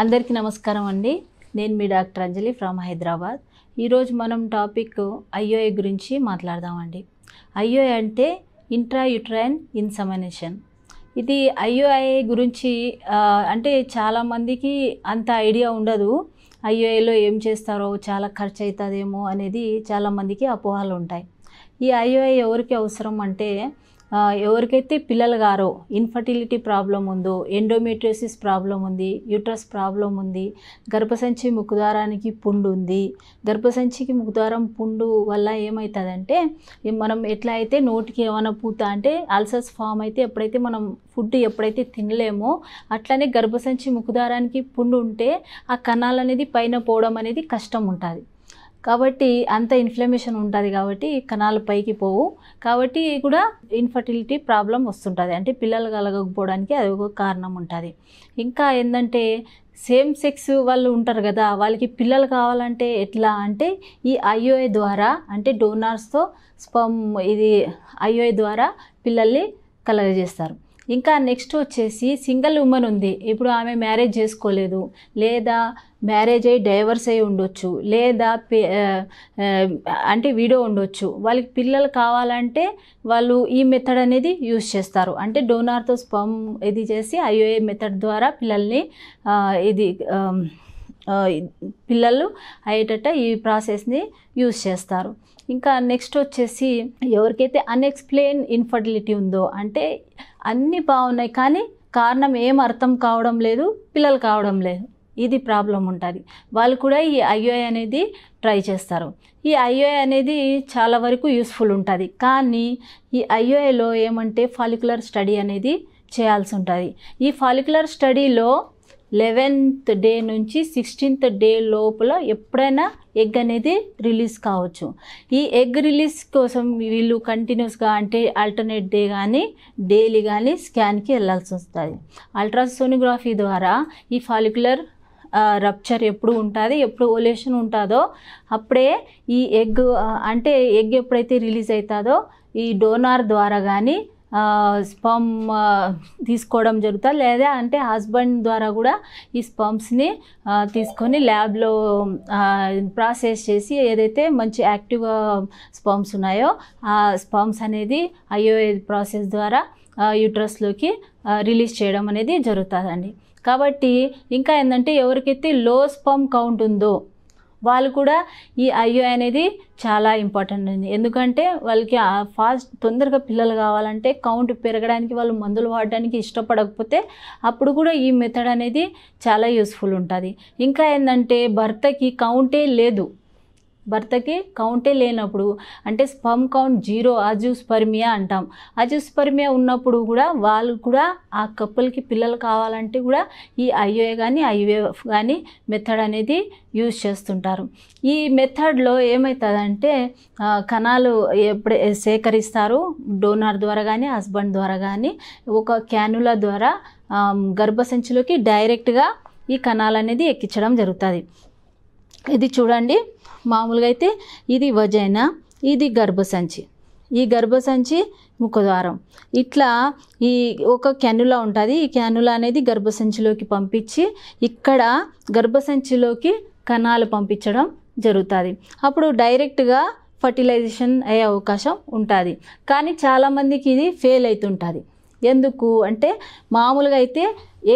అందరికీ నమస్కారం అండి నేను మీ డాక్టర్ అంజలి ఫ్రమ్ హైదరాబాద్ ఈరోజు మనం టాపిక్ ఐఓఏ గురించి మాట్లాడదామండి ఐఓఏ అంటే ఇంట్రా యుట్రైన్ ఇన్సమినేషన్ ఇది ఐఓఐ గురించి అంటే చాలామందికి అంత ఐడియా ఉండదు ఐఓఏలో ఏం చేస్తారో చాలా ఖర్చు అవుతుందేమో అనేది చాలామందికి అపోహలు ఉంటాయి ఈ ఐఓఐ ఎవరికి అవసరం అంటే ఎవరికైతే పిల్లలు గారో ఇన్ఫర్టిలిటీ ప్రాబ్లం ఉందో ఎండోమెట్రియోసిస్ ప్రాబ్లం ఉంది యూట్రస్ ప్రాబ్లం ఉంది గర్భసంచి ముఖద్వారానికి పుండు ఉంది గర్భసంచికి ముఖద్వారం పుండు వల్ల ఏమవుతుందంటే మనం ఎట్లా అయితే నోటికి ఏమైనా పూత అంటే అల్సర్స్ ఫామ్ అయితే ఎప్పుడైతే మనం ఫుడ్ ఎప్పుడైతే తినలేమో అట్లనే గర్భసంచి ముఖద్వారానికి పుండు ఉంటే ఆ కణాలు అనేది పైన పోవడం అనేది కష్టం ఉంటుంది కాబట్టి అంత ఇన్ఫ్లమేషన్ ఉంటుంది కాబట్టి కణాలు పైకి పోవు కాబట్టి కూడా ఇన్ఫర్టిలిటీ ప్రాబ్లం వస్తుంటుంది అంటే పిల్లలు కలగకపోవడానికి అది ఒక కారణం ఉంటుంది ఇంకా ఏంటంటే సేమ్ సెక్స్ వాళ్ళు ఉంటారు కదా వాళ్ళకి పిల్లలు కావాలంటే ఎట్లా అంటే ఈ ఐఓఐ ద్వారా అంటే డోనార్స్తో స్పమ్ ఇది ఐఓఐ ద్వారా పిల్లల్ని కలగజేస్తారు ఇంకా నెక్స్ట్ వచ్చేసి సింగిల్ ఉమెన్ ఉంది ఇప్పుడు ఆమె మ్యారేజ్ చేసుకోలేదు లేదా మ్యారేజ్ అయ్యి డైవర్స్ అయి ఉండొచ్చు లేదా అంటే వీడో ఉండొచ్చు వాళ్ళకి పిల్లలు కావాలంటే వాళ్ళు ఈ మెథడ్ అనేది యూజ్ చేస్తారు అంటే డోనార్తో స్పమ్ ఇది చేసి ఐఓఏ మెథడ్ ద్వారా పిల్లల్ని ఇది పిల్లలు అయ్యేటట్టు ఈ ప్రాసెస్ని యూస్ చేస్తారు ఇంకా నెక్స్ట్ వచ్చేసి ఎవరికైతే అన్ఎక్స్ప్లెయిన్ ఇన్ఫర్టిలిటీ ఉందో అంటే అన్నీ బాగున్నాయి కానీ కారణం ఏం అర్థం కావడం లేదు పిల్లలు కావడం లేదు ఇది ప్రాబ్లం ఉంటుంది వాళ్ళు కూడా ఈ ఐఓఐ అనేది ట్రై చేస్తారు ఈ ఐఓఐ అనేది చాలా వరకు యూస్ఫుల్ ఉంటుంది కానీ ఈ ఐఓఐలో ఏమంటే ఫాలిక్యులర్ స్టడీ అనేది చేయాల్సి ఉంటుంది ఈ ఫాలిక్యులర్ స్టడీలో లెవెన్త్ డే నుంచి సిక్స్టీన్త్ డే లోపల ఎప్పుడైనా ఎగ్ అనేది రిలీజ్ కావచ్చు ఈ ఎగ్ రిలీజ్ కోసం వీళ్ళు కంటిన్యూస్గా అంటే ఆల్టర్నేట్ డే కానీ డైలీ కానీ స్కాన్కి వెళ్ళాల్సి వస్తుంది అల్ట్రాసోనోగ్రఫీ ద్వారా ఈ ఫాలిక్యులర్ రప్చర్ ఎప్పుడు ఉంటుంది ఎప్పుడు ఓలేషన్ ఉంటుందో అప్పుడే ఈ ఎగ్ అంటే ఎగ్ ఎప్పుడైతే రిలీజ్ అవుతుందో ఈ డోనార్ ద్వారా కానీ స్పమ్ తీసుకోవడం జరుగుతుంది లేదా అంటే హస్బెండ్ ద్వారా కూడా ఈ స్పమ్స్ని తీసుకొని ల్యాబ్లో ప్రాసెస్ చేసి ఏదైతే మంచి యాక్టివ్ స్పమ్స్ ఉన్నాయో ఆ స్పమ్స్ అనేది ఐఓఏ ప్రాసెస్ ద్వారా యూట్రస్లోకి రిలీజ్ చేయడం అనేది జరుగుతుందండి కాబట్టి ఇంకా ఏంటంటే ఎవరికైతే లో స్పమ్ కౌంట్ ఉందో వాళ్ళు కూడా ఈ ఐయో అనేది చాలా ఇంపార్టెంట్ అండి ఎందుకంటే వాళ్ళకి ఫాస్ట్ తొందరగా పిల్లలు కావాలంటే కౌంట్ పెరగడానికి వాళ్ళు మందులు వాడడానికి ఇష్టపడకపోతే అప్పుడు కూడా ఈ మెథడ్ అనేది చాలా యూస్ఫుల్ ఉంటుంది ఇంకా ఏంటంటే భర్తకి కౌంటే లేదు భర్తకి కౌంటే లేనప్పుడు అంటే స్పమ్ కౌంట్ జీరో అజూస్పర్మియా అంటాం పర్మియా ఉన్నప్పుడు కూడా వాళ్ళు కూడా ఆ కప్పులకి పిల్లలు కావాలంటే కూడా ఈ ఐఏ కానీ ఐవీఎఫ్ కానీ మెథడ్ అనేది యూజ్ చేస్తుంటారు ఈ మెథడ్లో ఏమవుతుందంటే కణాలు ఎప్పుడు సేకరిస్తారు డోనార్ ద్వారా కానీ హస్బెండ్ ద్వారా కానీ ఒక క్యానుల ద్వారా గర్భసంచిలోకి డైరెక్ట్గా ఈ కణాలు అనేది ఎక్కించడం జరుగుతుంది ఇది చూడండి మామూలుగా అయితే ఇది వజైన ఇది గర్భసంచి ఈ గర్భసంచి ముఖద్వారం ఇట్లా ఈ ఒక క్యానులా ఉంటుంది ఈ క్యానులా అనేది గర్భసంచిలోకి పంపించి ఇక్కడ గర్భసంచిలోకి కణాలు పంపించడం జరుగుతుంది అప్పుడు డైరెక్ట్గా ఫర్టిలైజేషన్ అయ్యే అవకాశం ఉంటుంది కానీ చాలామందికి ఇది ఫెయిల్ అవుతుంటుంది ఎందుకు అంటే మామూలుగా అయితే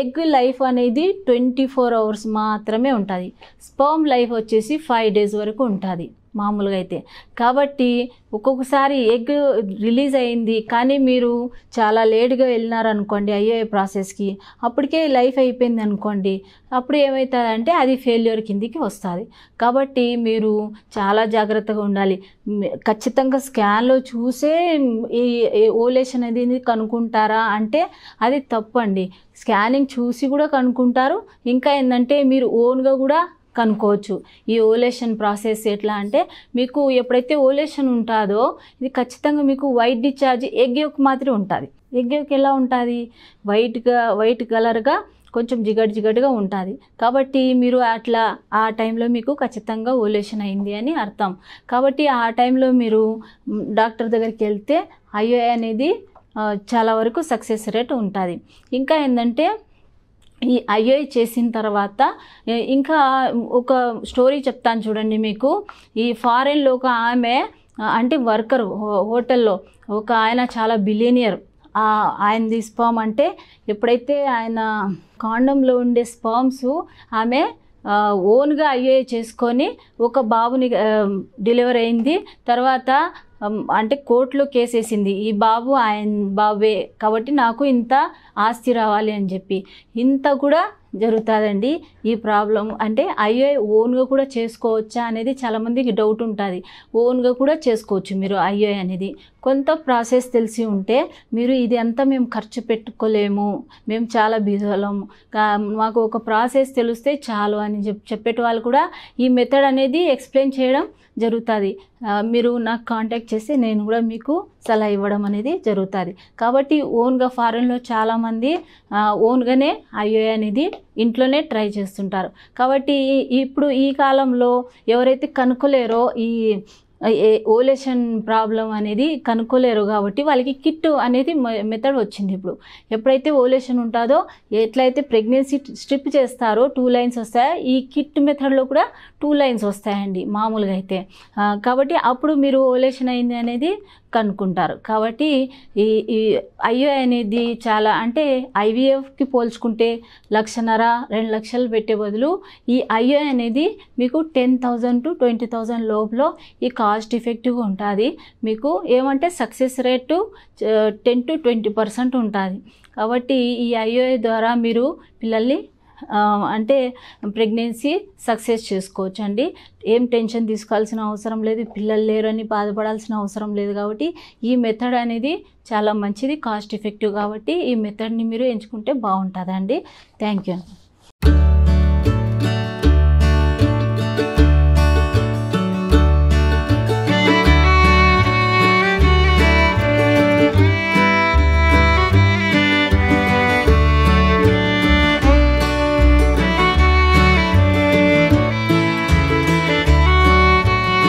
ఎగ్ లైఫ్ అనేది ట్వంటీ ఫోర్ అవర్స్ మాత్రమే ఉంటుంది స్పర్మ్ లైఫ్ వచ్చేసి ఫైవ్ డేస్ వరకు ఉంటుంది మామూలుగా అయితే కాబట్టి ఒక్కొక్కసారి ఎగ్ రిలీజ్ అయింది కానీ మీరు చాలా లేట్గా వెళ్ళినారనుకోండి అయ్యే ప్రాసెస్కి అప్పటికే లైఫ్ అయిపోయింది అనుకోండి అప్పుడు ఏమవుతుందంటే అది ఫెయిల్యూర్ కిందికి వస్తుంది కాబట్టి మీరు చాలా జాగ్రత్తగా ఉండాలి ఖచ్చితంగా స్కాన్లో చూసే ఈ ఓలేషన్ అనేది కనుక్కుంటారా అంటే అది తప్పండి స్కానింగ్ చూసి కూడా కనుక్కుంటారు ఇంకా ఏంటంటే మీరు ఓన్గా కూడా కనుక్కోవచ్చు ఈ ఓలేషన్ ప్రాసెస్ ఎట్లా అంటే మీకు ఎప్పుడైతే ఓలేషన్ ఉంటుందో ఇది ఖచ్చితంగా మీకు వైట్ డిశ్చార్జ్ ఎగ్ యొక్క మాత్రమే ఉంటుంది ఎగ్ యొక్క ఎలా ఉంటుంది వైట్గా వైట్ కలర్గా కొంచెం జిగడ్ జిగడ్గా ఉంటుంది కాబట్టి మీరు అట్లా ఆ టైంలో మీకు ఖచ్చితంగా ఓలేషన్ అయింది అని అర్థం కాబట్టి ఆ టైంలో మీరు డాక్టర్ దగ్గరికి వెళ్తే ఐఓఏ అనేది చాలా వరకు సక్సెస్ రేట్ ఉంటుంది ఇంకా ఏంటంటే ఈ ఐఏ చేసిన తర్వాత ఇంకా ఒక స్టోరీ చెప్తాను చూడండి మీకు ఈ ఫారెన్లో ఒక ఆమె అంటే వర్కర్ హోటల్లో ఒక ఆయన చాలా బిలీనియర్ ది స్పర్మ్ అంటే ఎప్పుడైతే ఆయన కాండంలో ఉండే స్పామ్స్ ఆమె ఓన్గా అయ్యే చేసుకొని ఒక బాబుని డెలివరీ అయింది తర్వాత అంటే కోర్టులో కేసేసింది ఈ బాబు ఆయన బాబే కాబట్టి నాకు ఇంత ఆస్తి రావాలి అని చెప్పి ఇంత కూడా జరుగుతుందండి ఈ ప్రాబ్లం అంటే ఐఏ ఓన్గా కూడా చేసుకోవచ్చా అనేది చాలామందికి డౌట్ ఉంటుంది ఓన్గా కూడా చేసుకోవచ్చు మీరు ఐఏ అనేది కొంత ప్రాసెస్ తెలిసి ఉంటే మీరు ఇది అంతా మేము ఖర్చు పెట్టుకోలేము మేము చాలా బిజలం మాకు ఒక ప్రాసెస్ తెలిస్తే చాలు అని చెప్పి చెప్పేట వాళ్ళు కూడా ఈ మెథడ్ అనేది ఎక్స్ప్లెయిన్ చేయడం జరుగుతుంది మీరు నాకు కాంటాక్ట్ చేసి నేను కూడా మీకు సలహా ఇవ్వడం అనేది జరుగుతుంది కాబట్టి ఓన్గా ఫారెన్లో చాలామంది ఓన్గానే ఐఏ అనేది ఇంట్లోనే ట్రై చేస్తుంటారు కాబట్టి ఇప్పుడు ఈ కాలంలో ఎవరైతే కనుక్కోలేరో ఈ ఓలేషన్ ప్రాబ్లం అనేది కనుక్కోలేరు కాబట్టి వాళ్ళకి కిట్ అనేది మెథడ్ వచ్చింది ఇప్పుడు ఎప్పుడైతే ఓలేషన్ ఉంటుందో ఎట్లయితే ప్రెగ్నెన్సీ స్ట్రిప్ చేస్తారో టూ లైన్స్ వస్తాయో ఈ కిట్ మెథడ్లో కూడా టూ లైన్స్ వస్తాయండి మామూలుగా అయితే కాబట్టి అప్పుడు మీరు ఓలేషన్ అయింది అనేది కనుక్కుంటారు కాబట్టి ఈ ఈ ఐఏ అనేది చాలా అంటే ఐవీఎఫ్కి పోల్చుకుంటే లక్షన్నర రెండు లక్షలు పెట్టే బదులు ఈ ఐఏ అనేది మీకు ten thousand to twenty thousand లోపల ఈ కాస్ట్ ఎఫెక్టివ్గా ఉంటుంది మీకు ఏమంటే success rate ten to twenty percent ఉంటుంది కాబట్టి ఈ ఐఏ ద్వారా మీరు పిల్లల్ని అంటే ప్రెగ్నెన్సీ సక్సెస్ చేసుకోవచ్చు అండి ఏం టెన్షన్ తీసుకోవాల్సిన అవసరం లేదు పిల్లలు లేరని బాధపడాల్సిన అవసరం లేదు కాబట్టి ఈ మెథడ్ అనేది చాలా మంచిది కాస్ట్ ఎఫెక్టివ్ కాబట్టి ఈ మెథడ్ని మీరు ఎంచుకుంటే బాగుంటుందండి థ్యాంక్ యూ